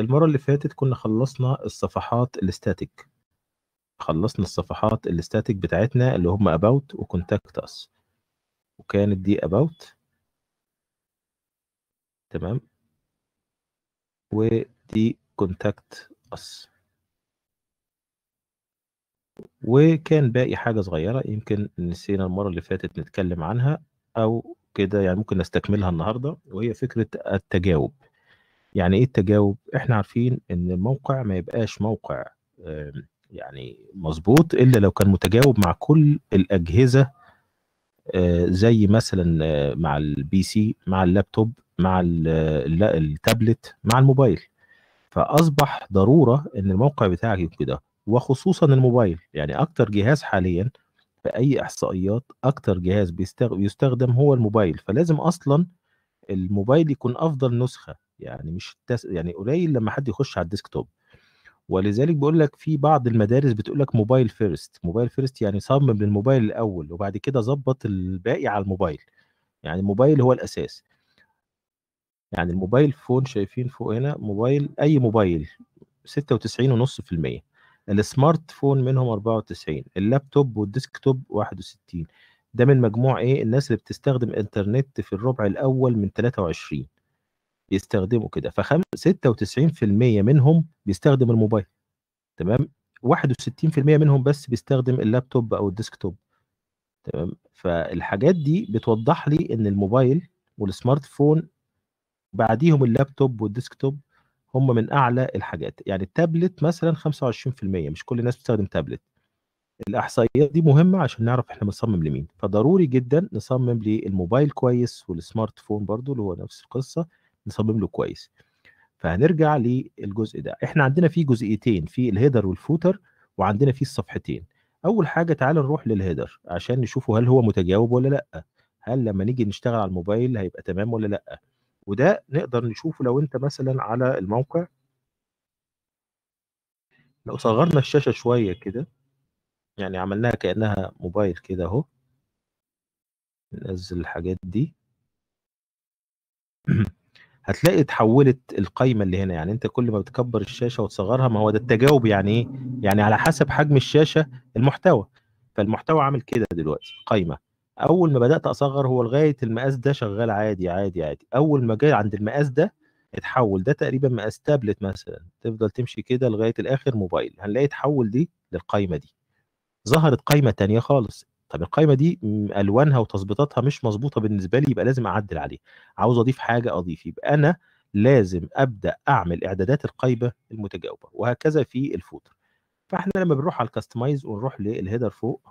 المرة اللي فاتت كنا خلصنا الصفحات الاستاتيك خلصنا الصفحات الاستاتيك بتاعتنا اللي هم about contact us وكانت دي about تمام ودي contact us وكان باقي حاجة صغيرة يمكن نسينا المرة اللي فاتت نتكلم عنها أو كده يعني ممكن نستكملها النهاردة وهي فكرة التجاوب يعني ايه التجاوب احنا عارفين ان الموقع ما يبقاش موقع يعني مظبوط الا لو كان متجاوب مع كل الاجهزه آه، زي مثلا آه، مع البي سي مع اللابتوب مع التابلت مع الموبايل فاصبح ضروره ان الموقع بتاعك يكون كده وخصوصا الموبايل يعني اكتر جهاز حاليا في اي احصائيات اكتر جهاز بيستخدم هو الموبايل فلازم اصلا الموبايل يكون افضل نسخه يعني مش التس... يعني قليل لما حد يخش على الديسك توب ولذلك بقول لك في بعض المدارس بتقول لك موبايل فيرست موبايل فيرست يعني صمم للموبايل الاول وبعد كده ظبط الباقي على الموبايل يعني الموبايل هو الاساس يعني الموبايل فون شايفين فوق هنا موبايل اي موبايل 96.5% السمارت فون منهم 94 اللابتوب والديسكتوب 61 ده من مجموع ايه الناس اللي بتستخدم انترنت في الربع الاول من 23 بيستخدموا كده ف 96% منهم بيستخدم الموبايل تمام 61% منهم بس بيستخدم اللابتوب او الديسكتوب تمام فالحاجات دي بتوضح لي ان الموبايل والسمارت فون بعديهم اللابتوب والديسكتوب هم من اعلى الحاجات يعني التابلت مثلا 25% مش كل الناس بتستخدم تابلت الاحصائيات دي مهمه عشان نعرف احنا بنصمم لمين فضروري جدا نصمم للموبايل كويس والسمارت فون برضو اللي هو نفس القصه نصمم له كويس فهنرجع للجزء ده احنا عندنا فيه جزئيتين في الهيدر والفوتر وعندنا فيه الصفحتين اول حاجه تعال نروح للهيدر عشان نشوفه هل هو متجاوب ولا لا هل لما نيجي نشتغل على الموبايل هيبقى تمام ولا لا وده نقدر نشوفه لو انت مثلا على الموقع لو صغرنا الشاشه شويه كده يعني عملناها كانها موبايل كده اهو ننزل الحاجات دي هتلاقي اتحولت القايمه اللي هنا يعني انت كل ما بتكبر الشاشه وتصغرها ما هو ده التجاوب يعني ايه يعني على حسب حجم الشاشه المحتوى فالمحتوى عامل كده دلوقتي قايمه اول ما بدات اصغر هو لغايه المقاس ده شغال عادي عادي عادي اول ما جاي عند المقاس ده اتحول ده تقريبا مقاس تابلت مثلا تفضل تمشي كده لغايه الاخر موبايل هنلاقي اتحول دي للقايمه دي ظهرت قايمه تانية خالص طب القايمه دي الوانها وتظبيطاتها مش مظبوطه بالنسبه لي يبقى لازم اعدل عليه عاوز اضيف حاجه اضيف يبقى انا لازم ابدا اعمل اعدادات القايمه المتجاوبه وهكذا في الفوتر فاحنا لما بنروح على الكاستمايز ونروح للهيدر فوق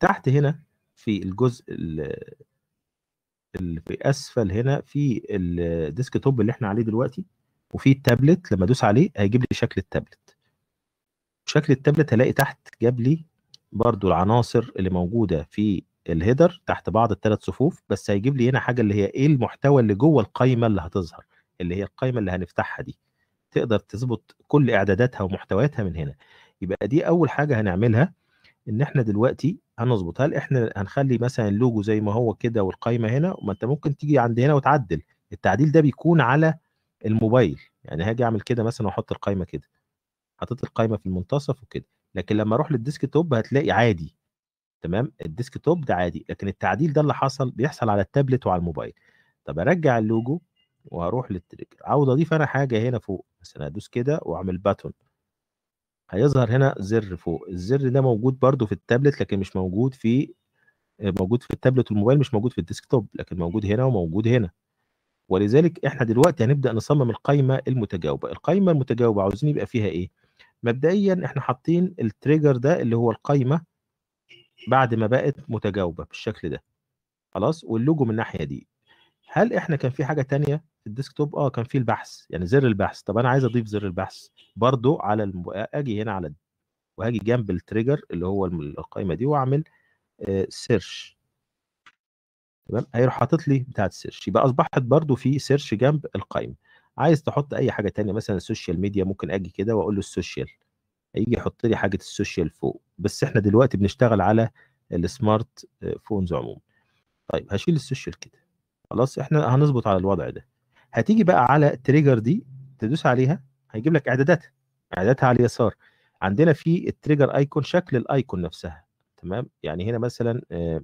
تحت هنا في الجزء اللي في اسفل هنا في الديسك توب اللي احنا عليه دلوقتي وفي التابلت لما ادوس عليه هيجيب لي شكل التابلت شكل التابلت هلاقي تحت جاب لي برضو العناصر اللي موجوده في الهيدر تحت بعض الثلاث صفوف بس هيجيب لي هنا حاجه اللي هي ايه المحتوى اللي جوه القائمه اللي هتظهر اللي هي القائمه اللي هنفتحها دي تقدر تظبط كل اعداداتها ومحتوياتها من هنا يبقى دي اول حاجه هنعملها ان احنا دلوقتي هنظبط هل احنا هنخلي مثلا اللوجو زي ما هو كده والقائمه هنا ما انت ممكن تيجي عند هنا وتعدل التعديل ده بيكون على الموبايل يعني هاجي اعمل كده مثلا واحط القائمه كده حطيت القائمه في المنتصف وكده لكن لما اروح للديسك توب هتلاقي عادي تمام الديسك توب ده عادي لكن التعديل ده اللي حصل بيحصل على التابلت وعلى الموبايل طب ارجع اللوجو وهروح للتريجر عاوز اضيف انا حاجه هنا فوق مثلا ادوس كده واعمل باتون هيظهر هنا زر فوق الزر ده موجود برده في التابلت لكن مش موجود في موجود في التابلت والموبايل مش موجود في الديسك توب لكن موجود هنا وموجود هنا ولذلك احنا دلوقتي هنبدا نصمم القائمه المتجاوبه القائمه المتجاوبه عاوزين يبقى فيها ايه مبدئيا احنا حاطين التريجر ده اللي هو القايمه بعد ما بقت متجاوبه بالشكل ده خلاص واللوجو من الناحيه دي هل احنا كان في حاجه تانية في الديسكتوب اه كان في البحث يعني زر البحث طب انا عايز اضيف زر البحث برضو على الم... اجي هنا على وهاجي جنب التريجر اللي هو القايمه دي واعمل آه سيرش تمام هيروح حاطط لي بتاعه السيرش يبقى اصبحت برضو في سيرش جنب القايمه عايز تحط اي حاجه تانية مثلا السوشيال ميديا ممكن اجي كده واقول له السوشيال هيجي يحط لي حاجه السوشيال فوق بس احنا دلوقتي بنشتغل على السمارت فونز عموما طيب هشيل السوشيال كده خلاص احنا هنظبط على الوضع ده هتيجي بقى على التريجر دي تدوس عليها هيجيب لك اعداداتها اعداداتها على اليسار عندنا في التريجر ايكون شكل الايكون نفسها تمام يعني هنا مثلا آه،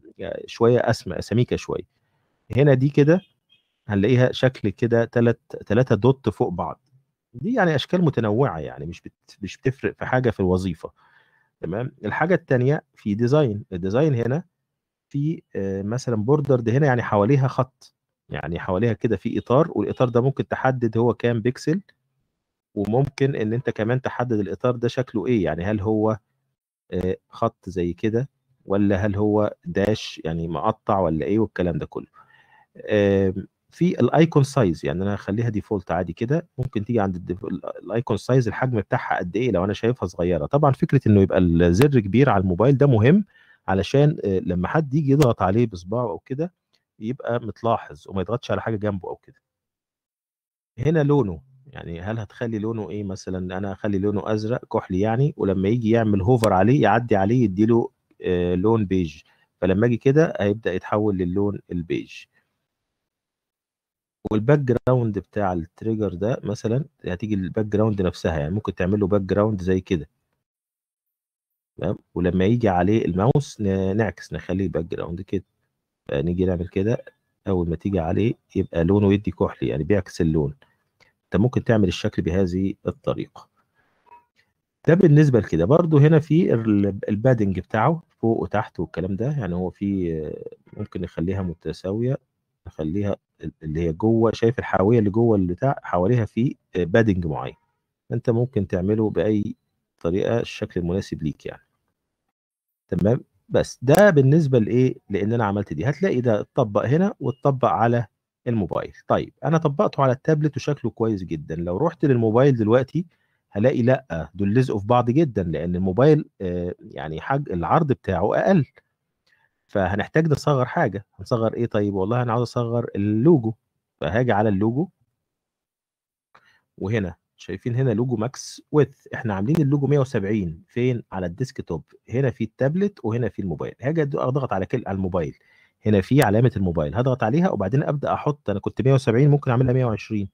شويه اسمى سميكه شويه هنا دي كده هنلاقيها شكل كده ثلاث ثلاثه دوت فوق بعض دي يعني اشكال متنوعه يعني مش بت... مش بتفرق في حاجه في الوظيفه تمام الحاجه الثانيه في ديزاين الديزاين هنا في آه، مثلا بوردر ده هنا يعني حواليها خط يعني حواليها كده في اطار والاطار ده ممكن تحدد هو كام بيكسل وممكن ان انت كمان تحدد الاطار ده شكله ايه يعني هل هو آه، خط زي كده ولا هل هو داش يعني مقطع ولا ايه والكلام ده كله في الايكون سايز يعني انا هخليها ديفولت عادي كده ممكن تيجي عند الايكون سايز الحجم بتاعها قد ايه لو انا شايفها صغيره طبعا فكره انه يبقى الزر كبير على الموبايل ده مهم علشان آه، لما حد يجي يضغط عليه بصباعه او كده يبقى متلاحظ وما يضغطش على حاجه جنبه او كده هنا لونه يعني هل هتخلي لونه ايه مثلا انا اخلي لونه ازرق كحلي يعني ولما يجي يعمل هوفر عليه يعدي عليه يديله آه، لون بيج فلما اجي كده هيبدا يتحول للون البيج والباك جراوند بتاع التريجر ده مثلا هتيجي الباك جراوند نفسها يعني ممكن تعمل له باك جراوند زي كده تمام ولما يجي عليه الماوس نعكس نخليه باك جراوند كده آه، نيجي نعمل كده اول ما تيجي عليه يبقى لونه يدي كحلي يعني بيعكس اللون انت ممكن تعمل الشكل بهذه الطريقه ده بالنسبه لكده برضو هنا في البادنج بتاعه فوق وتحت والكلام ده يعني هو في آه، ممكن نخليها متساويه اخليها اللي هي جوه شايف الحاويه اللي جوه البتاع حواليها في بادنج معين انت ممكن تعمله باي طريقه الشكل المناسب ليك يعني تمام بس ده بالنسبه لايه لان انا عملت دي هتلاقي ده اتطبق هنا واتطبق على الموبايل طيب انا طبقته على التابلت وشكله كويس جدا لو رحت للموبايل دلوقتي هلاقي لا دول لزقوا في بعض جدا لان الموبايل آه، يعني حج العرض بتاعه اقل فهنحتاج نصغر حاجه هنصغر ايه طيب والله انا عاوز اصغر اللوجو فهاجي على اللوجو وهنا شايفين هنا لوجو ماكس ويث احنا عاملين اللوجو 170 فين على الديسك توب هنا في التابلت وهنا في الموبايل هاجي اضغط على كل على الموبايل هنا في علامه الموبايل هضغط عليها وبعدين ابدا احط انا كنت 170 ممكن اعملها 120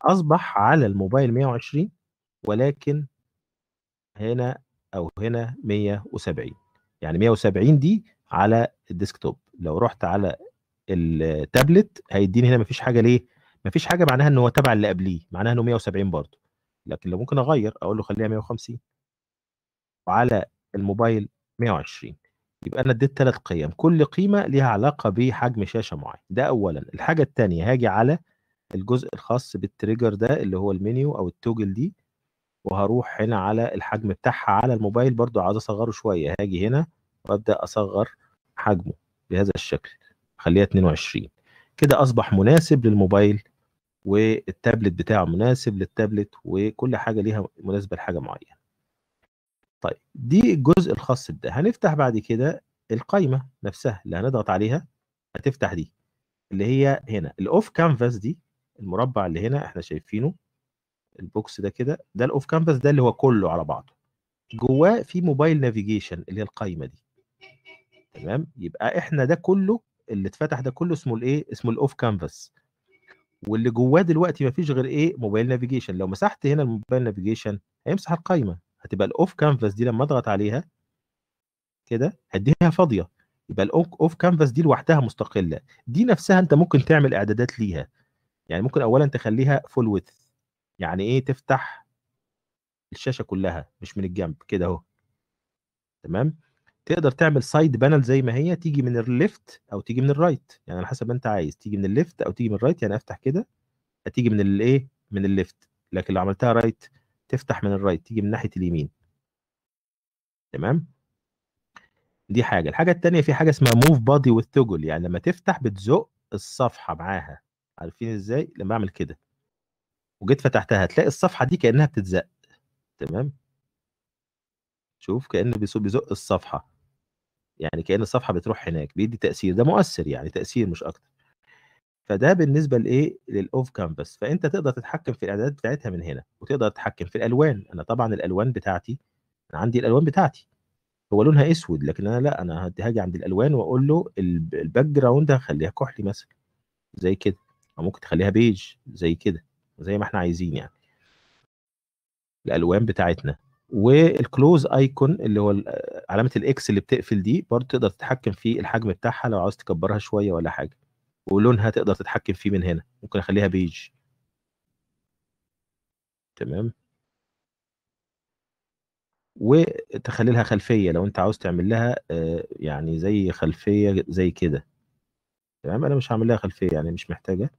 اصبح على الموبايل 120 ولكن هنا او هنا 170 يعني 170 دي على الديسك توب لو رحت على التابلت هيديني هنا مفيش حاجه ليه مفيش حاجه معناها ان هو تبع اللي قبليه معناها انه 170 برضه لكن لو ممكن اغير اقول له خليها 150 وعلى الموبايل 120 يبقى انا اديت ثلاث قيم كل قيمه ليها علاقه بحجم شاشه معين ده اولا الحاجه الثانيه هاجي على الجزء الخاص بالتريجر ده اللي هو المنيو او التوجل دي وهروح هنا على الحجم بتاعها على الموبايل برضو عايز اصغره شويه هاجي هنا وابدا اصغر حجمه بهذا الشكل خليها 22 كده اصبح مناسب للموبايل والتابلت بتاعه مناسب للتابلت وكل حاجه ليها مناسبه لحاجه معينه طيب دي الجزء الخاص بده هنفتح بعد كده القايمه نفسها اللي هنضغط عليها هتفتح دي اللي هي هنا الاوف كانفاس دي المربع اللي هنا احنا شايفينه البوكس ده كده ده الاوف كامبس ده اللي هو كله على بعضه جواه في موبايل نافيجيشن اللي هي القايمه دي تمام يبقى احنا ده كله اللي اتفتح ده كله اسمه الايه اسمه الاوف كانفاس واللي جواه دلوقتي مفيش غير ايه موبايل نافيجيشن لو مسحت هنا الموبايل نافيجيشن هيمسح القايمه هتبقى الاوف كانفاس دي لما اضغط عليها كده هديها فاضيه يبقى الاوف كانفاس دي لوحدها مستقله دي نفسها انت ممكن تعمل اعدادات ليها يعني ممكن اولا تخليها فول ويدث يعني ايه تفتح الشاشه كلها مش من الجنب كده اهو تمام تقدر تعمل سايد بانل زي ما هي تيجي من الليفت او تيجي من الرايت يعني على حسب ما انت عايز تيجي من الليفت او تيجي من الرايت يعني افتح كده هتيجي من الايه من الليفت لكن لو عملتها رايت تفتح من الرايت تيجي من ناحيه اليمين تمام دي حاجه الحاجه الثانيه في حاجه اسمها موف بادي والثجل يعني لما تفتح بتزق الصفحه معاها عارفين ازاي لما اعمل كده وجيت فتحتها هتلاقي الصفحه دي كانها بتتزق تمام شوف كان بيزق الصفحه يعني كان الصفحه بتروح هناك بيدي تاثير ده مؤثر يعني تاثير مش اكتر فده بالنسبه لايه للاوف كانفاس فانت تقدر تتحكم في الاعدادات بتاعتها من هنا وتقدر تتحكم في الالوان انا طبعا الالوان بتاعتي انا عندي الالوان بتاعتي هو لونها اسود لكن انا لا انا هاجي عند الالوان واقول له الباك جراوند هخليها كحلي مثلا زي كده او ممكن تخليها بيج زي كده زي ما احنا عايزين يعني الالوان بتاعتنا والكلوز ايكون اللي هو علامه الاكس اللي بتقفل دي برضه تقدر تتحكم في الحجم بتاعها لو عاوز تكبرها شويه ولا حاجه ولونها تقدر تتحكم فيه من هنا ممكن اخليها بيج تمام وتخلي لها خلفيه لو انت عاوز تعمل لها آه، يعني زي خلفيه زي كده تمام انا مش هعمل لها خلفيه يعني مش محتاجه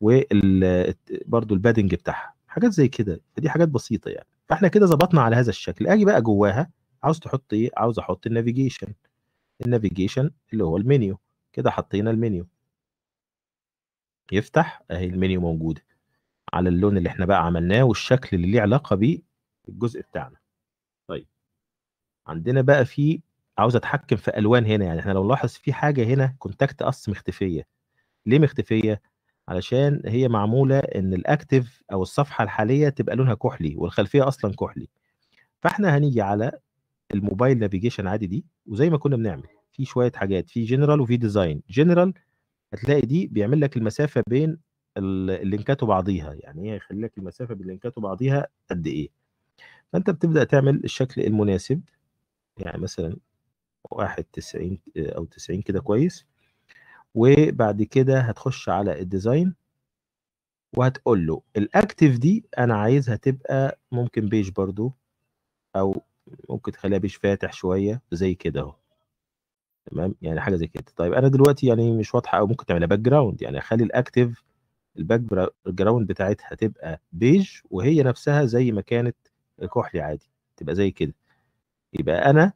وبرده البادنج بتاعها حاجات زي كده فدي حاجات بسيطه يعني فاحنا كده ظبطنا على هذا الشكل اجي بقى جواها عاوز تحط ايه عاوز احط النافيجيشن النافيجيشن اللي هو المنيو كده حطينا المنيو يفتح اهي المنيو موجوده على اللون اللي احنا بقى عملناه والشكل اللي ليه علاقه بيه الجزء بتاعنا طيب عندنا بقى في عاوز اتحكم في الوان هنا يعني احنا لو لاحظ في حاجه هنا كونتاكت اس مختفيه ليه مختفيه علشان هي معموله ان الاكتف او الصفحه الحاليه تبقى لونها كحلي والخلفيه اصلا كحلي فاحنا هنيجي على الموبايل نافيجيشن عادي دي وزي ما كنا بنعمل في شويه حاجات في جنرال وفي ديزاين جنرال هتلاقي دي بيعمل لك المسافه بين اللينكات وبعضيها يعني ايه يخلي لك المسافه بين اللينكات وبعضيها قد ايه فانت بتبدا تعمل الشكل المناسب يعني مثلا 91 او 90 كده كويس وبعد كده هتخش على الديزاين وهتقول له الاكتف دي انا عايزها تبقى ممكن بيج برضو او ممكن تخليها بيج فاتح شويه زي كده اهو تمام يعني حاجه زي كده طيب انا دلوقتي يعني مش واضحه او ممكن تعملها باك جراوند يعني اخلي الاكتف الباك جراوند بتاعتها تبقى بيج وهي نفسها زي ما كانت كحلي عادي تبقى زي كده يبقى انا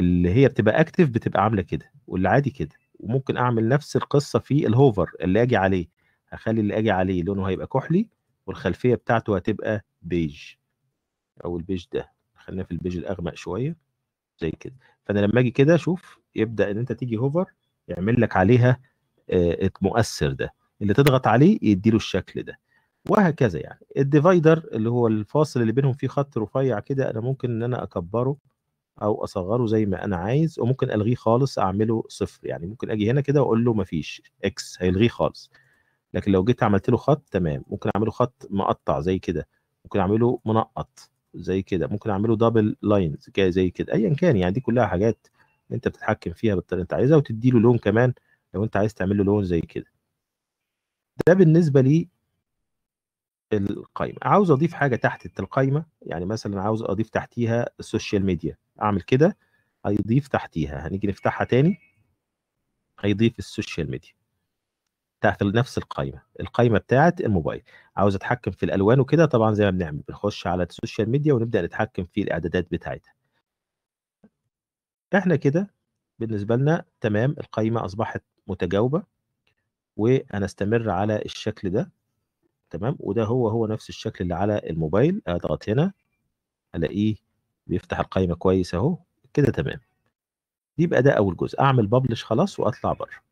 اللي هي بتبقى اكتف بتبقى عامله كده واللي عادي كده وممكن اعمل نفس القصه في الهوفر اللي اجي عليه هخلي اللي اجي عليه لونه هيبقى كحلي والخلفيه بتاعته هتبقى بيج او البيج ده خلينا في البيج الاغمق شويه زي كده فانا لما اجي كده شوف يبدا ان انت تيجي هوفر يعمل لك عليها آه، المؤثر ده اللي تضغط عليه يديله الشكل ده وهكذا يعني الديفايدر اللي هو الفاصل اللي بينهم فيه خط رفيع كده انا ممكن ان انا اكبره او اصغره زي ما انا عايز وممكن الغيه خالص اعمله صفر يعني ممكن اجي هنا كده واقول له مفيش اكس هيلغيه خالص لكن لو جيت عملت له خط تمام ممكن اعمله خط مقطع زي كده ممكن اعمله منقط زي كده ممكن اعمله دبل لاينز زي كده ايا كان يعني دي كلها حاجات انت بتتحكم فيها بالطريقه اللي انت عايزها وتدي له لون كمان لو انت عايز تعمل له لون زي كده ده بالنسبه لي القايمه عاوز اضيف حاجه تحت القايمه يعني مثلا عاوز اضيف تحتيها السوشيال ميديا اعمل كده هيضيف تحتيها هنيجي نفتحها تاني هيضيف السوشيال ميديا تحت نفس القائمه القائمه بتاعه الموبايل عاوز اتحكم في الالوان وكده طبعا زي ما بنعمل بنخش على السوشيال ميديا ونبدا نتحكم في الاعدادات بتاعتها احنا كده بالنسبه لنا تمام القائمه اصبحت متجاوبه وهنستمر على الشكل ده تمام وده هو هو نفس الشكل اللي على الموبايل اضغط هنا الاقيه بيفتح القائمه كويس اهو كده تمام يبقى ده اول جزء اعمل ببلش خلاص واطلع بره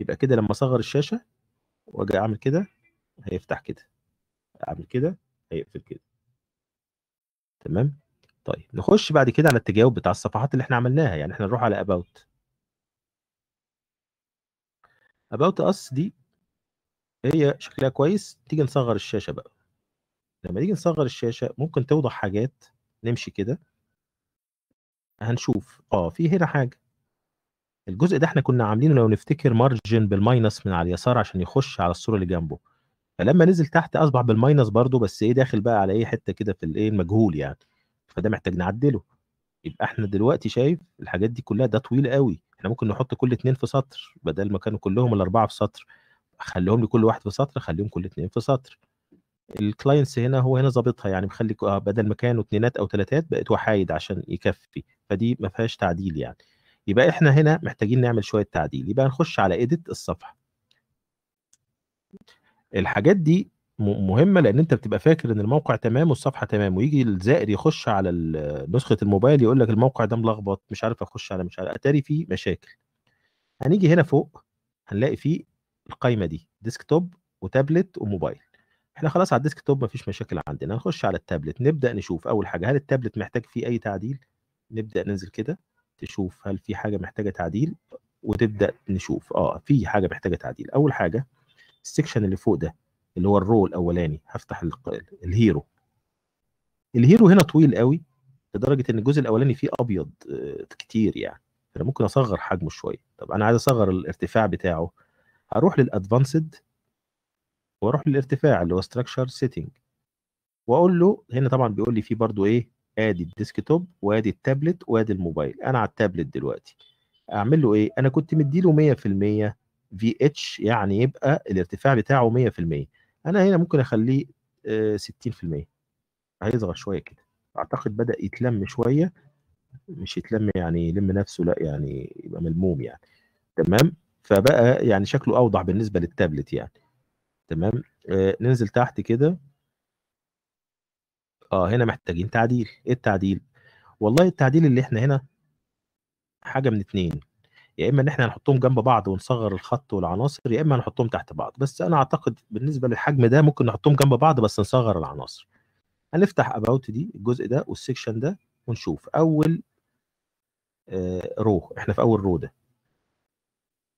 يبقى كده لما اصغر الشاشه واجي اعمل كده هيفتح كده اعمل كده هيقفل كده تمام طيب نخش بعد كده على التجاوب بتاع الصفحات اللي احنا عملناها يعني احنا نروح على about about us دي هي شكلها كويس تيجي نصغر الشاشه بقى لما تيجي نصغر الشاشه ممكن توضح حاجات نمشي كده هنشوف اه في هنا حاجه الجزء ده احنا كنا عاملينه لو نفتكر مارجن بالماينس من على اليسار عشان يخش على الصوره اللي جنبه فلما نزل تحت اصبح بالماينس برضو بس ايه داخل بقى على ايه حته كده في الايه المجهول يعني فده محتاج نعدله يبقى احنا دلوقتي شايف الحاجات دي كلها ده طويل قوي احنا ممكن نحط كل اتنين في سطر بدل ما كانوا كلهم الاربعه في سطر خليهم لكل واحد في سطر خليهم كل اتنين في سطر الكلاينتس هنا هو هنا ظابطها يعني مخلي آه، بدل ما كانوا اتنينات او تلاتات بقت وحايد عشان يكفي فدي ما فيهاش تعديل يعني يبقى احنا هنا محتاجين نعمل شويه تعديل يبقى نخش على ايديت الصفحه الحاجات دي مهمه لان انت بتبقى فاكر ان الموقع تمام والصفحه تمام ويجي الزائر يخش على نسخه الموبايل يقول لك الموقع ده ملخبط مش عارف اخش على مش عارف اتاري فيه مشاكل هنيجي هنا فوق هنلاقي فيه القايمه دي ديسكتوب وتابلت وموبايل احنا خلاص على الديسك توب مفيش مشاكل عندنا نخش على التابلت نبدا نشوف اول حاجه هل التابلت محتاج فيه اي تعديل نبدا ننزل كده تشوف هل في حاجه محتاجه تعديل وتبدا نشوف اه في حاجه محتاجه تعديل اول حاجه السكشن اللي فوق ده اللي هو الرول الاولاني هفتح الهيرو الهيرو هنا طويل قوي لدرجه ان الجزء الاولاني فيه ابيض آه، كتير يعني انا ممكن اصغر حجمه شويه طب انا عايز اصغر الارتفاع بتاعه هروح للادفانسد واروح للارتفاع اللي هو structure setting واقول له هنا طبعا بيقول لي في برضو ايه ادي الديسكتوب وادي التابلت وادي الموبايل انا على التابلت دلوقتي اعمل له ايه انا كنت مديله 100% في اتش يعني يبقى الارتفاع بتاعه 100% انا هنا ممكن اخليه 60% آه، هيصغر شويه كده اعتقد بدا يتلم شويه مش يتلم يعني يلم نفسه لا يعني يبقى ملموم يعني تمام فبقى يعني شكله اوضح بالنسبه للتابلت يعني تمام آه ننزل تحت كده اه هنا محتاجين تعديل ايه التعديل والله التعديل اللي احنا هنا حاجه من اتنين يا اما ان احنا نحطهم جنب بعض ونصغر الخط والعناصر يا اما نحطهم تحت بعض بس انا اعتقد بالنسبه للحجم ده ممكن نحطهم جنب بعض بس نصغر العناصر هنفتح اباوت دي الجزء ده والسكشن ده ونشوف اول آه رو احنا في اول رو ده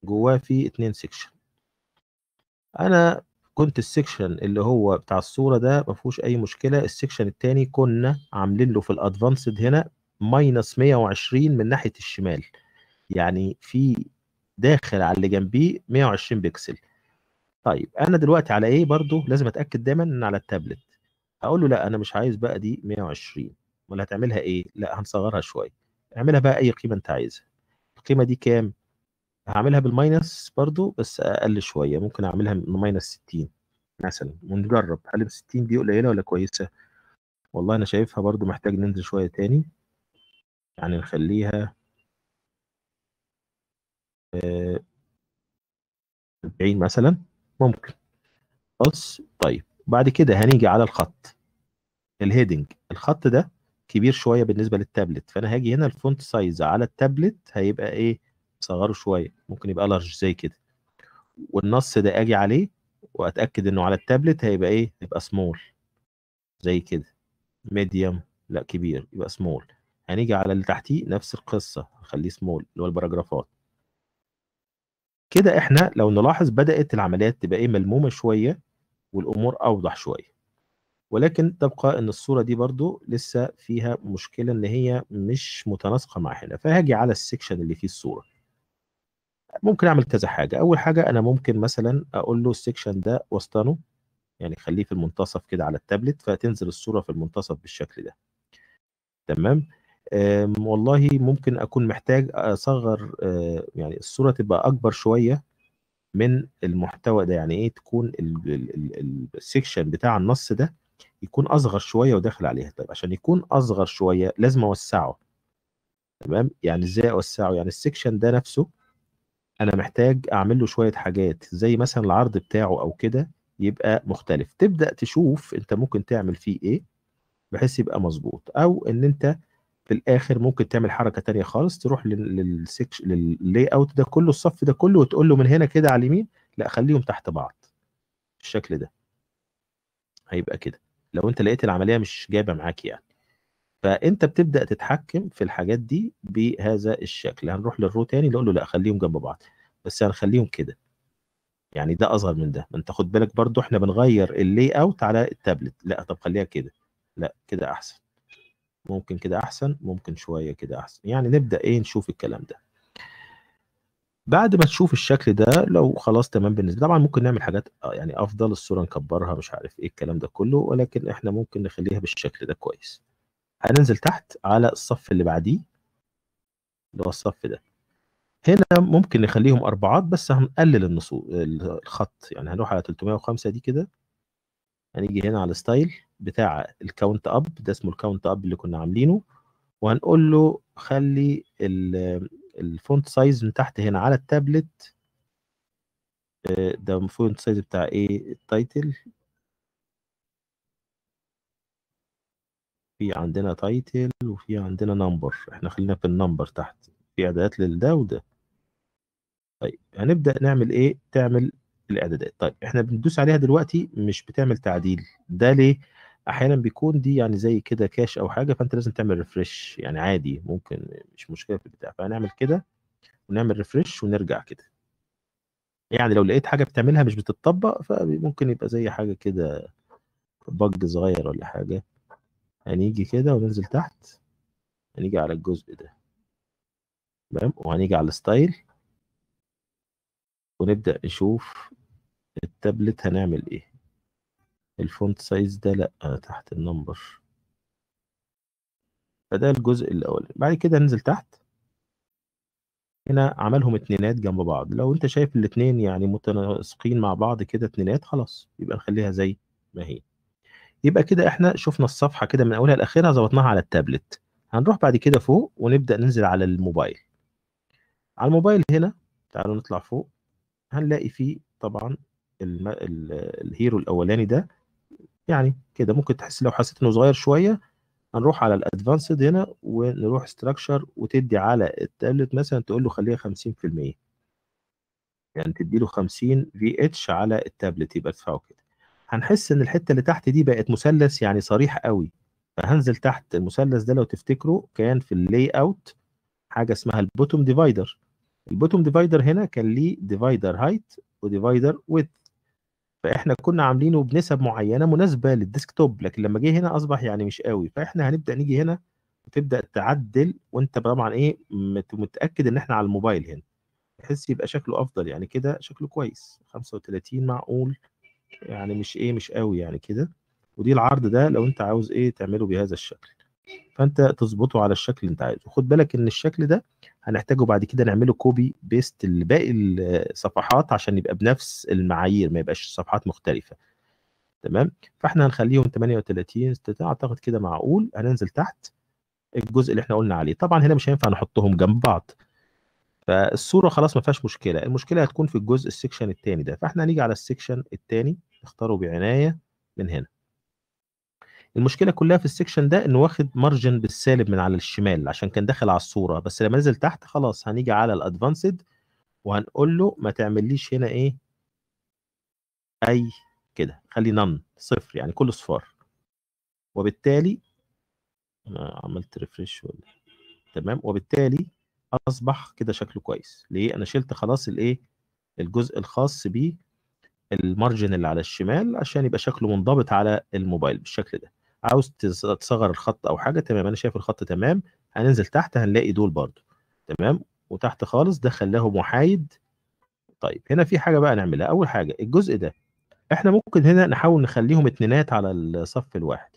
جواه في اتنين سكشن انا كنت السكشن اللي هو بتاع الصوره ده ما فيهوش اي مشكله السكشن الثاني كنا عاملين له في الادفانسد هنا ماينس 120 من ناحيه الشمال يعني في داخل على اللي جنبيه 120 بكسل طيب انا دلوقتي على ايه برضو لازم اتاكد دايما ان على التابلت هقول له لا انا مش عايز بقى دي 120 ولا هتعملها ايه لا هنصغرها شويه اعملها بقى اي قيمه انت عايزها القيمه دي كام هعملها بالماينس برضو بس اقل شويه ممكن اعملها ماينس 60 مثلا ونجرب هل ال 60 دي قليله ولا كويسه والله انا شايفها برضو محتاج ننزل شويه تاني يعني نخليها 40 آه، مثلا ممكن بص طيب بعد كده هنيجي على الخط الهيدنج الخط ده كبير شويه بالنسبه للتابلت فانا هاجي هنا الفونت سايز على التابلت هيبقى ايه صغره شويه ممكن يبقى لارج زي كده والنص ده اجي عليه واتاكد انه على التابلت هيبقى ايه يبقى سمول زي كده ميديوم لا كبير يبقى سمول هنيجي على اللي تحتيه نفس القصه نخليه سمول اللي هو الباراجرافات كده احنا لو نلاحظ بدات العمليات تبقى ايه ملمومه شويه والامور اوضح شويه ولكن تبقى ان الصوره دي برضو لسه فيها مشكله ان هي مش متناسقه مع هنا فهاجي على السكشن اللي فيه الصوره ممكن اعمل كذا حاجه اول حاجه انا ممكن مثلا اقول له السكشن ده وسطنه يعني خليه في المنتصف كده على التابلت فتنزل الصوره في المنتصف بالشكل ده تمام والله ممكن اكون محتاج اصغر آه، يعني الصوره تبقى اكبر شويه من المحتوى ده يعني ايه تكون السكشن بتاع النص ده يكون اصغر شويه وداخل عليها طيب عشان يكون اصغر شويه لازم اوسعه تمام يعني ازاي اوسعه يعني السكشن ده نفسه انا محتاج اعمل له شويه حاجات زي مثلا العرض بتاعه او كده يبقى مختلف تبدا تشوف انت ممكن تعمل فيه ايه بحيث يبقى مظبوط او ان انت في الاخر ممكن تعمل حركه تانية خالص تروح للسكش لللاي اوت ده كله الصف ده كله وتقول له من هنا كده على اليمين لا خليهم تحت بعض بالشكل ده هيبقى كده لو انت لقيت العمليه مش جايبه معاك يعني فانت بتبدا تتحكم في الحاجات دي بهذا الشكل هنروح للرو تاني نقول له لا خليهم جنب بعض بس هنخليهم كده يعني ده اصغر من ده ما انت خد بالك برضو احنا بنغير اللي اوت على التابلت لا طب خليها كده لا كده احسن ممكن كده احسن ممكن شويه كده احسن يعني نبدا ايه نشوف الكلام ده بعد ما تشوف الشكل ده لو خلاص تمام بالنسبه طبعا ممكن نعمل حاجات آه، يعني افضل الصوره نكبرها مش عارف ايه الكلام ده كله ولكن احنا ممكن نخليها بالشكل ده كويس هننزل تحت على الصف اللي بعديه اللي هو الصف ده هنا ممكن نخليهم اربعات بس هنقلل النصو الخط يعني هنروح على 305 دي كده هنيجي هنا على ستايل بتاع الكاونت اب ده اسمه الكاونت اب اللي كنا عاملينه وهنقول له خلي الفونت سايز من تحت هنا على التابلت آه، ده الفونت سايز بتاع ايه التايتل في عندنا تايتل وفي عندنا نمبر احنا خلينا في النمبر تحت في اعدادات لده وده طيب هنبدا نعمل ايه تعمل الاعدادات طيب احنا بندوس عليها دلوقتي مش بتعمل تعديل ده ليه احيانا بيكون دي يعني زي كده كاش او حاجه فانت لازم تعمل ريفرش يعني عادي ممكن مش مشكله في البتاع فهنعمل كده ونعمل ريفرش ونرجع كده يعني لو لقيت حاجه بتعملها مش بتطبق فممكن يبقى زي حاجه كده بج صغير ولا حاجه هنيجي كده وننزل تحت هنيجي على الجزء ده تمام وهنيجي على الستايل ونبدأ نشوف التابلت هنعمل ايه الفونت سايز ده لأ تحت النمبر فده الجزء الأول بعد كده ننزل تحت هنا عملهم اتنينات جنب بعض لو انت شايف الاتنين يعني متناسقين مع بعض كده اتنينات خلاص يبقى نخليها زي ما هي يبقى كده احنا شفنا الصفحه كده من اولها لاخرها ظبطناها على التابلت هنروح بعد كده فوق ونبدا ننزل على الموبايل على الموبايل هنا تعالوا نطلع فوق هنلاقي فيه طبعا الم... ال... الهيرو الاولاني ده يعني كده ممكن تحس لو حسيت انه صغير شويه هنروح على الادفانسد هنا ونروح ستراكشر وتدي على التابلت مثلا تقول له خليها 50% يعني تدي له 50 في اتش على التابلت يبقى ادفعه كده هنحس ان الحته اللي تحت دي بقت مثلث يعني صريح قوي فهنزل تحت المثلث ده لو تفتكروا كان في اللاي اوت حاجه اسمها البوتوم ديفايدر البوتوم ديفايدر هنا كان ليه ديفايدر هايت وديفايدر ويدث فاحنا كنا عاملينه بنسب معينه مناسبه للديسكتوب لكن لما جه هنا اصبح يعني مش قوي فاحنا هنبدا نيجي هنا وتبدا تعدل وانت طبعا ايه متاكد ان احنا على الموبايل هنا بحيث يبقى شكله افضل يعني كده شكله كويس 35 معقول يعني مش ايه مش قوي يعني كده ودي العرض ده لو انت عاوز ايه تعمله بهذا الشكل فانت تظبطه على الشكل اللي انت عايزه خد بالك ان الشكل ده هنحتاجه بعد كده نعمله كوبي بيست لباقي الصفحات عشان يبقى بنفس المعايير ما يبقاش صفحات مختلفه تمام فاحنا هنخليهم 38 اعتقد كده معقول هننزل تحت الجزء اللي احنا قلنا عليه طبعا هنا مش هينفع نحطهم جنب بعض فالصوره خلاص ما فيهاش مشكله المشكله هتكون في الجزء السكشن الثاني ده فاحنا هنيجي على السكشن الثاني نختاره بعنايه من هنا المشكله كلها في السكشن ده انه واخد مارجن بالسالب من على الشمال عشان كان داخل على الصوره بس لما نزل تحت خلاص هنيجي على الادفانسد وهنقول له ما تعمليش هنا ايه اي كده خلي نن صفر يعني كله صفار وبالتالي انا عملت ريفريش تمام وبالتالي اصبح كده شكله كويس ليه انا شلت خلاص الايه الجزء الخاص بيه المارجن اللي على الشمال عشان يبقى شكله منضبط على الموبايل بالشكل ده عاوز تصغر الخط او حاجه تمام انا شايف الخط تمام هننزل تحت هنلاقي دول برضو تمام وتحت خالص ده خلاه محايد طيب هنا في حاجه بقى نعملها اول حاجه الجزء ده احنا ممكن هنا نحاول نخليهم اتنينات على الصف الواحد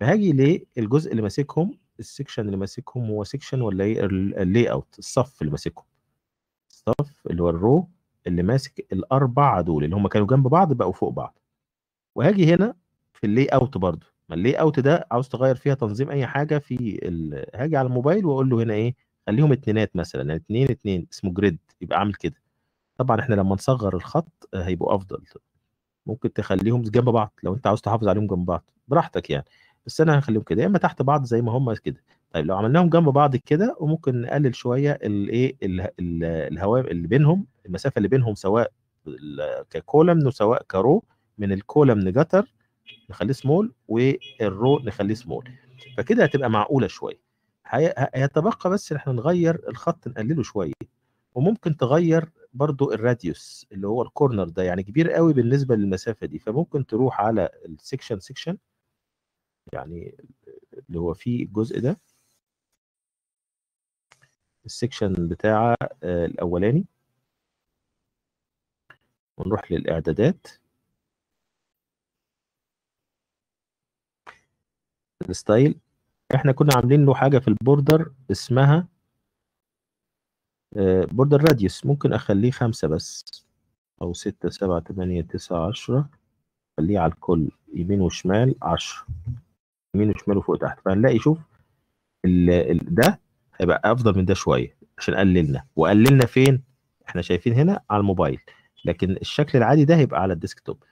فهاجي للجزء اللي ماسكهم السكشن اللي ماسكهم هو سكشن ولا ايه اللي اوت الصف اللي ماسكهم الصف اللي هو الرو اللي ماسك الاربعه دول اللي هم كانوا جنب بعض بقوا فوق بعض وهاجي هنا في اللي اوت برضو ما اللي اوت ده عاوز تغير فيها تنظيم اي حاجه في ال... هاجي على الموبايل واقول له هنا ايه خليهم اتنينات مثلا يعني اتنين اتنين اسمه جريد يبقى عامل كده طبعا احنا لما نصغر الخط هيبقوا افضل ممكن تخليهم جنب بعض لو انت عاوز تحافظ عليهم جنب بعض براحتك يعني بس انا هخليهم كده يا اما تحت بعض زي ما هم كده طيب لو عملناهم جنب بعض كده وممكن نقلل شويه الايه الهواء اللي بينهم المسافه اللي بينهم سواء ككولم وسواء كرو من الكولم نجتر نخليه سمول والرو نخليه سمول فكده هتبقى معقوله شويه هيتبقى بس احنا نغير الخط نقلله شويه وممكن تغير برضو الراديوس اللي هو الكورنر ده يعني كبير قوي بالنسبه للمسافه دي فممكن تروح على السكشن سكشن يعني اللي هو فيه الجزء ده السكشن بتاع آه، الأولاني ونروح للإعدادات الستايل احنا كنا عاملين له حاجة في البوردر اسمها آه، بوردر راديوس ممكن أخليه خمسة بس أو ستة سبعة تمانية تسعة عشرة خليه على الكل يمين وشمال عشرة يمين وشمال وفوق تحت فهنلاقي شوف ده هيبقى افضل من ده شويه عشان قللنا وقللنا فين احنا شايفين هنا على الموبايل لكن الشكل العادي ده هيبقى على الديسكتوب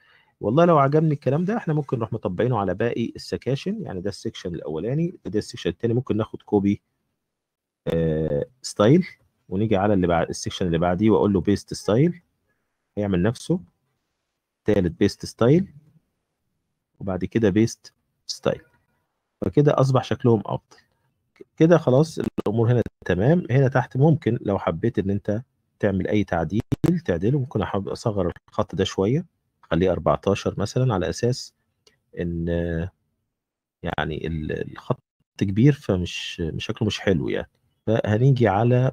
والله لو عجبني الكلام ده احنا ممكن نروح مطبقينه على باقي السكاشن يعني ده السكشن الاولاني ده السكشن الثاني ممكن ناخد كوبي آه ستايل ونيجي على اللي بعد السكشن اللي بعديه واقول له بيست ستايل هيعمل نفسه ثالث بيست ستايل وبعد كده بيست ستايل فكده اصبح شكلهم افضل كده خلاص الامور هنا تمام هنا تحت ممكن لو حبيت ان انت تعمل اي تعديل تعدله ممكن احب اصغر الخط ده شويه اخليه 14 مثلا على اساس ان يعني الخط كبير فمش شكله مش حلو يعني فهنيجي على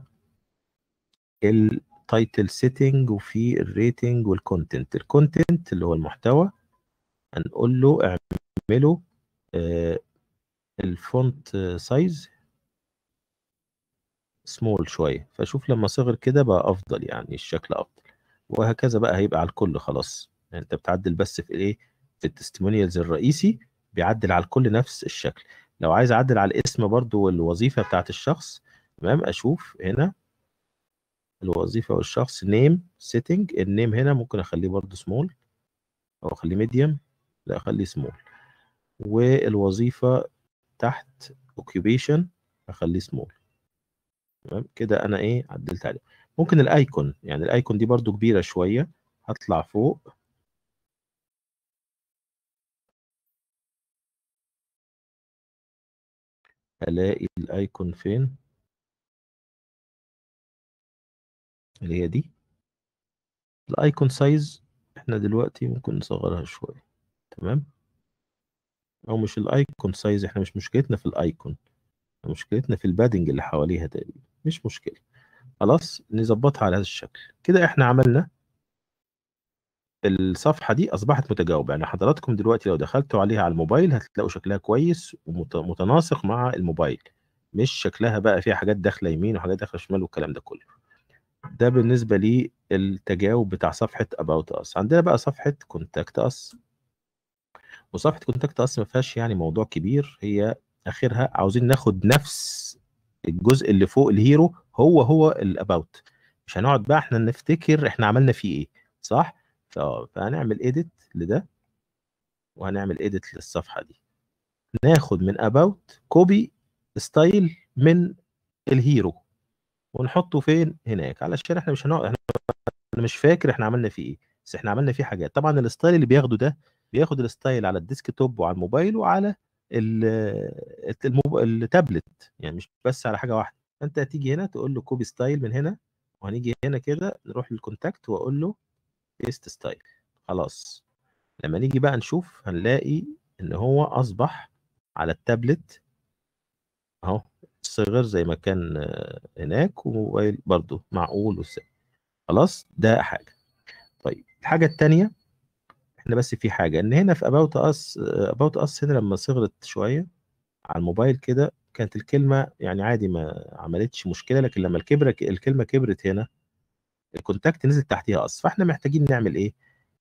التايتل سيتنج وفي الريتنج والكونتنت الكونتنت اللي هو المحتوى هنقول له اعمله آه، الفونت سايز سمول شوية فشوف لما صغر كده بقى أفضل يعني الشكل أفضل وهكذا بقى هيبقى على الكل خلاص يعني أنت بتعدل بس في الإيه في التستيمونيالز الرئيسي بيعدل على الكل نفس الشكل لو عايز أعدل على الاسم برضو والوظيفة بتاعت الشخص تمام أشوف هنا الوظيفة والشخص نيم سيتنج النيم هنا ممكن أخليه برضو سمول أو أخليه ميديم لا أخليه سمول والوظيفة تحت اوكيبيشن اخليه سمول تمام كده انا ايه عدلت عليه ممكن الايكون يعني الايكون دي برضو كبيره شويه هطلع فوق الاقي الايكون فين اللي هي دي الايكون سايز احنا دلوقتي ممكن نصغرها شويه تمام او مش الايكون سايز احنا مش مشكلتنا في الايكون مشكلتنا في البادنج اللي حواليها تقريبا مش مشكله خلاص نظبطها على هذا الشكل كده احنا عملنا الصفحه دي اصبحت متجاوبه يعني حضراتكم دلوقتي لو دخلتوا عليها على الموبايل هتلاقوا شكلها كويس ومتناسق مع الموبايل مش شكلها بقى فيها حاجات داخله يمين وحاجات داخله شمال والكلام ده كله ده بالنسبه للتجاوب بتاع صفحه about us عندنا بقى صفحه contact us وصفحه كونتاكت اس ما فيهاش يعني موضوع كبير هي اخرها عاوزين ناخد نفس الجزء اللي فوق الهيرو هو هو الاباوت مش هنقعد بقى احنا نفتكر احنا عملنا فيه ايه صح فهنعمل ايديت لده وهنعمل ايديت للصفحه دي ناخد من اباوت كوبي ستايل من الهيرو ونحطه فين هناك علشان احنا مش هنقعد احنا مش فاكر احنا عملنا فيه ايه بس احنا عملنا فيه حاجات طبعا الستايل اللي بياخده ده بياخد الستايل على الديسك توب وعلى الموبايل وعلى التابلت يعني مش بس على حاجه واحده فانت هتيجي هنا تقول له كوبي ستايل من هنا وهنيجي هنا كده نروح للكونتاكت واقول له بيست ستايل خلاص لما نيجي بقى نشوف هنلاقي ان هو اصبح على التابلت اهو صغر زي ما كان هناك وموبايل برضو معقول وسهل خلاص ده حاجه طيب الحاجه الثانيه احنا بس في حاجه ان هنا في اباوت اس اباوت اس هنا لما صغرت شويه على الموبايل كده كانت الكلمه يعني عادي ما عملتش مشكله لكن لما الكبره الكلمه كبرت هنا الكونتاكت نزل تحتيها اس فاحنا محتاجين نعمل ايه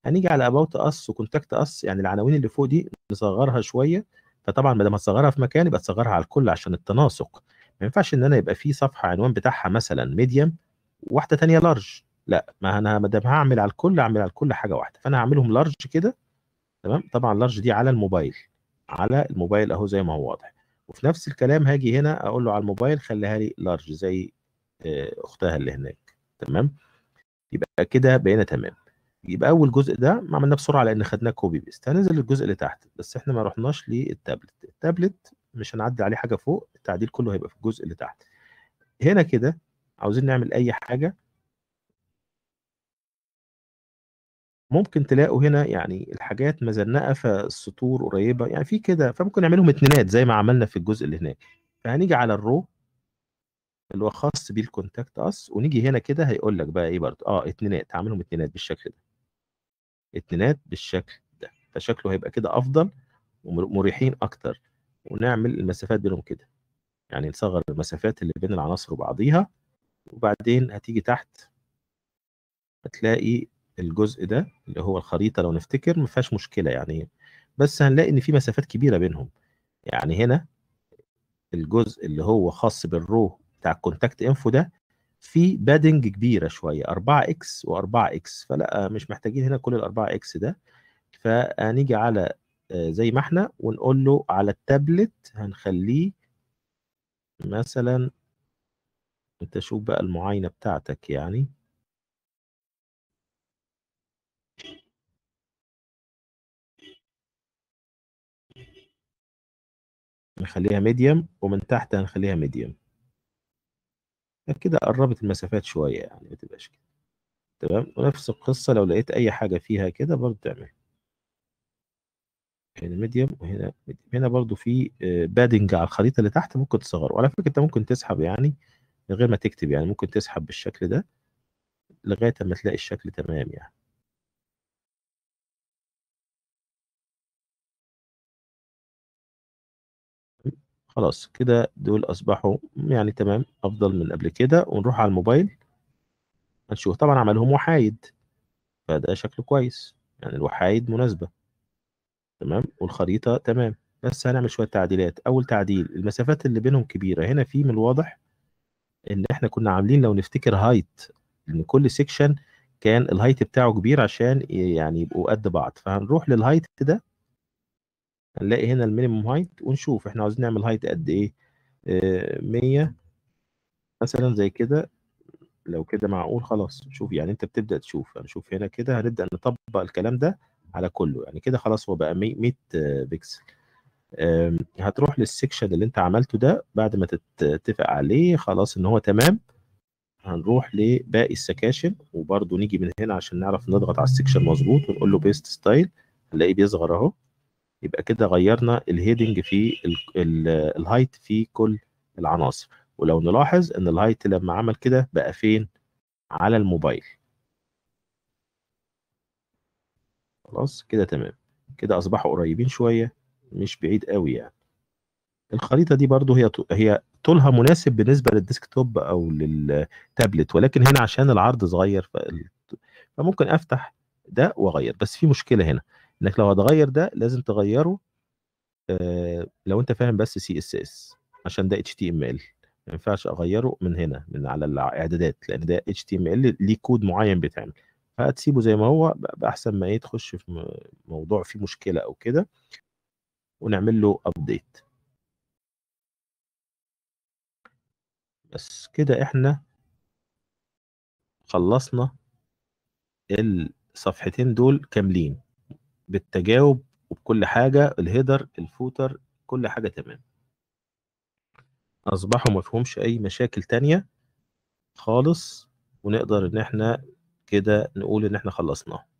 هنيجي على اباوت اس وكونتاكت اس يعني العناوين اللي فوق دي نصغرها شويه فطبعا ما دام هتصغرها في مكان يبقى تصغرها على الكل عشان التناسق ما ينفعش ان انا يبقى في صفحه عنوان بتاعها مثلا ميديم وواحده ثانيه لارج لا ما انا ما دام هعمل على الكل اعمل على الكل حاجه واحده فانا هعملهم لارج كده تمام طبعا لارج دي على الموبايل على الموبايل اهو زي ما هو واضح وفي نفس الكلام هاجي هنا اقول له على الموبايل خليها لي لارج زي آه، اختها اللي هناك تمام يبقى كده بقينا تمام يبقى اول جزء ده ما عملناه بسرعه لان خدناه كوبي بيست هننزل للجزء اللي تحت بس احنا ما رحناش للتابلت التابلت مش هنعدي عليه حاجه فوق التعديل كله هيبقى في الجزء اللي تحت هنا كده عاوزين نعمل اي حاجه ممكن تلاقوا هنا يعني الحاجات مزنقه فالسطور قريبه يعني في كده فممكن نعملهم اتنينات زي ما عملنا في الجزء اللي هناك فهنيجي على الرو اللي هو خاص بالكونتاكت اس ونيجي هنا كده هيقول لك بقى ايه برضه اه اتنينات هعملهم اتنينات بالشكل ده اتنينات بالشكل ده فشكله هيبقى كده افضل ومريحين اكتر ونعمل المسافات بينهم كده يعني نصغر المسافات اللي بين العناصر وبعضيها وبعدين هتيجي تحت هتلاقي الجزء ده اللي هو الخريطه لو نفتكر ما فيهاش مشكله يعني بس هنلاقي ان في مسافات كبيره بينهم يعني هنا الجزء اللي هو خاص بالرو بتاع الكونتاكت انفو ده في بادنج كبيره شويه 4 اكس و4 اكس فلا مش محتاجين هنا كل ال4 اكس ده فهنيجي على آه، زي ما احنا ونقول له على التابلت هنخليه مثلا انت شوف بقى المعاينه بتاعتك يعني نخليها ميديوم ومن تحت هنخليها ميديوم كده قربت المسافات شوية يعني ما تبقاش كده تمام ونفس القصة لو لقيت أي حاجة فيها كده برضه تعمل هنا ميديوم وهنا ميديوم. هنا برضه في بادنج آه، على الخريطة اللي تحت ممكن تصغره وعلى فكرة أنت ممكن تسحب يعني من غير ما تكتب يعني ممكن تسحب بالشكل ده لغاية ما تلاقي الشكل تمام يعني خلاص كده دول أصبحوا يعني تمام أفضل من قبل كده ونروح على الموبايل هنشوف طبعا عملهم وحايد فده شكله كويس يعني الوحايد مناسبة تمام والخريطة تمام بس هنعمل شوية تعديلات أول تعديل المسافات اللي بينهم كبيرة هنا في من الواضح إن إحنا كنا عاملين لو نفتكر هايت إن كل سيكشن كان الهايت بتاعه كبير عشان يعني يبقوا قد بعض فهنروح للهايت ده هنلاقي هنا المينيموم هايت ونشوف احنا عاوزين نعمل هايت قد ايه 100 آه، مثلا زي كده لو كده معقول خلاص شوف يعني انت بتبدا تشوف هنشوف هنا كده هنبدا نطبق الكلام ده على كله يعني كده خلاص هو بقى 100 بكسل هتروح للسكشن اللي انت عملته ده بعد ما تتفق عليه خلاص ان هو تمام هنروح لباقي السكاشن وبرده نيجي من هنا عشان نعرف نضغط على السكشن مظبوط ونقول له بيست ستايل هنلاقيه بيصغر اهو يبقى كده غيرنا الهيدنج في الهايت في كل العناصر ولو نلاحظ ان الهايت لما عمل كده بقى فين على الموبايل خلاص كده تمام كده اصبحوا قريبين شويه مش بعيد قوي يعني الخريطه دي برضو هي هي طولها مناسب بالنسبه للديسكتوب او للتابلت ولكن هنا عشان العرض صغير فممكن افتح ده واغير بس في مشكله هنا انك لو هتغير ده لازم تغيره آه لو انت فاهم بس سي اس اس عشان ده اتش تي ام ال ما ينفعش اغيره من هنا من على الاعدادات لان ده اتش تي ام ال ليه كود معين بيتعمل فهتسيبه زي ما هو باحسن ما ايه تخش في موضوع فيه مشكله او كده ونعمل له ابديت بس كده احنا خلصنا الصفحتين دول كاملين بالتجاوب وبكل حاجة الهيدر الفوتر كل حاجة تمام أصبحوا ما فيهمش أي مشاكل تانية خالص ونقدر إن احنا كده نقول إن احنا خلصناه